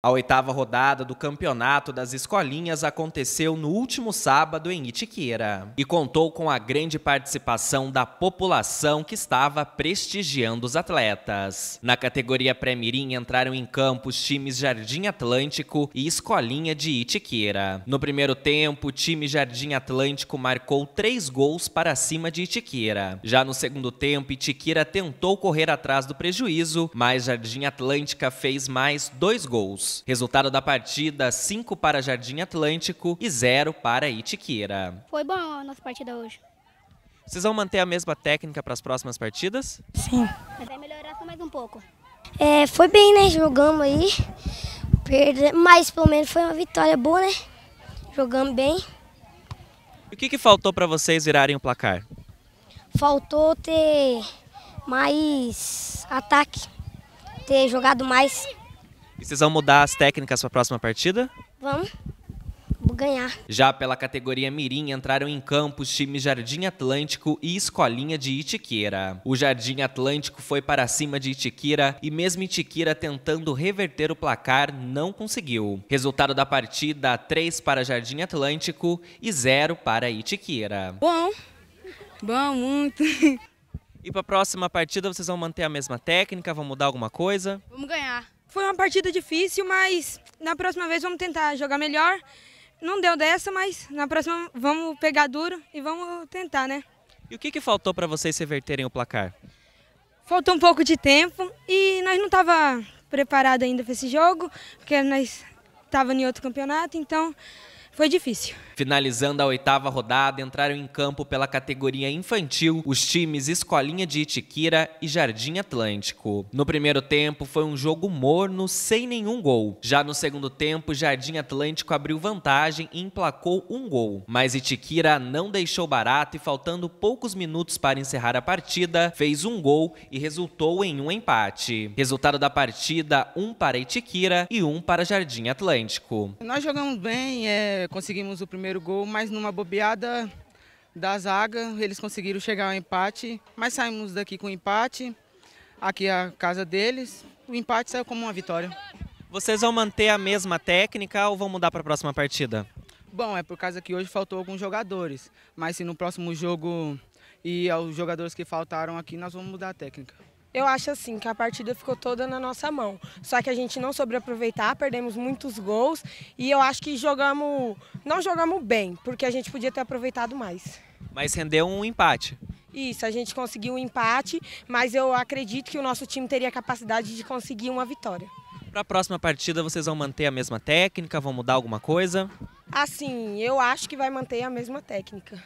A oitava rodada do Campeonato das Escolinhas aconteceu no último sábado em Itiqueira e contou com a grande participação da população que estava prestigiando os atletas. Na categoria Pré-Mirim entraram em campo os times Jardim Atlântico e Escolinha de Itiqueira. No primeiro tempo, o time Jardim Atlântico marcou três gols para cima de Itiqueira. Já no segundo tempo, Itiqueira tentou correr atrás do prejuízo, mas Jardim Atlântica fez mais dois gols gols. Resultado da partida: 5 para Jardim Atlântico e 0 para Itiqueira. Foi bom a nossa partida hoje. Vocês vão manter a mesma técnica para as próximas partidas? Sim. Mas vai melhorar só mais um pouco. É, foi bem, né? Jogamos aí. Mas pelo menos foi uma vitória boa, né? Jogamos bem. E o que, que faltou para vocês virarem o placar? Faltou ter mais ataque, ter jogado mais e vocês vão mudar as técnicas para a próxima partida? Vamos. Vou ganhar. Já pela categoria Mirim entraram em campo os times Jardim Atlântico e Escolinha de Itiqueira. O Jardim Atlântico foi para cima de Itiquira e mesmo Itiquira tentando reverter o placar não conseguiu. Resultado da partida: 3 para Jardim Atlântico e 0 para Itiquira. Bom. Bom, muito. E para a próxima partida vocês vão manter a mesma técnica, vão mudar alguma coisa? Vamos ganhar. Foi uma partida difícil, mas na próxima vez vamos tentar jogar melhor. Não deu dessa, mas na próxima vamos pegar duro e vamos tentar, né? E o que, que faltou para vocês reverterem o placar? Faltou um pouco de tempo e nós não estava preparado ainda para esse jogo, porque nós estava em outro campeonato, então foi difícil. Finalizando a oitava rodada, entraram em campo pela categoria infantil os times Escolinha de Itiquira e Jardim Atlântico. No primeiro tempo, foi um jogo morno, sem nenhum gol. Já no segundo tempo, Jardim Atlântico abriu vantagem e emplacou um gol. Mas Itiquira não deixou barato e, faltando poucos minutos para encerrar a partida, fez um gol e resultou em um empate. Resultado da partida: um para Itiquira e um para Jardim Atlântico. Nós jogamos bem, é conseguimos o primeiro gol, mas numa bobeada da zaga, eles conseguiram chegar ao empate, mas saímos daqui com o empate, aqui é a casa deles, o empate saiu como uma vitória. Vocês vão manter a mesma técnica ou vão mudar para a próxima partida? Bom, é por causa que hoje faltou alguns jogadores, mas se no próximo jogo e aos jogadores que faltaram aqui, nós vamos mudar a técnica. Eu acho assim que a partida ficou toda na nossa mão. Só que a gente não soube aproveitar, perdemos muitos gols e eu acho que jogamos, não jogamos bem, porque a gente podia ter aproveitado mais. Mas rendeu um empate. Isso, a gente conseguiu um empate, mas eu acredito que o nosso time teria capacidade de conseguir uma vitória. Para a próxima partida, vocês vão manter a mesma técnica? Vão mudar alguma coisa? Assim, eu acho que vai manter a mesma técnica.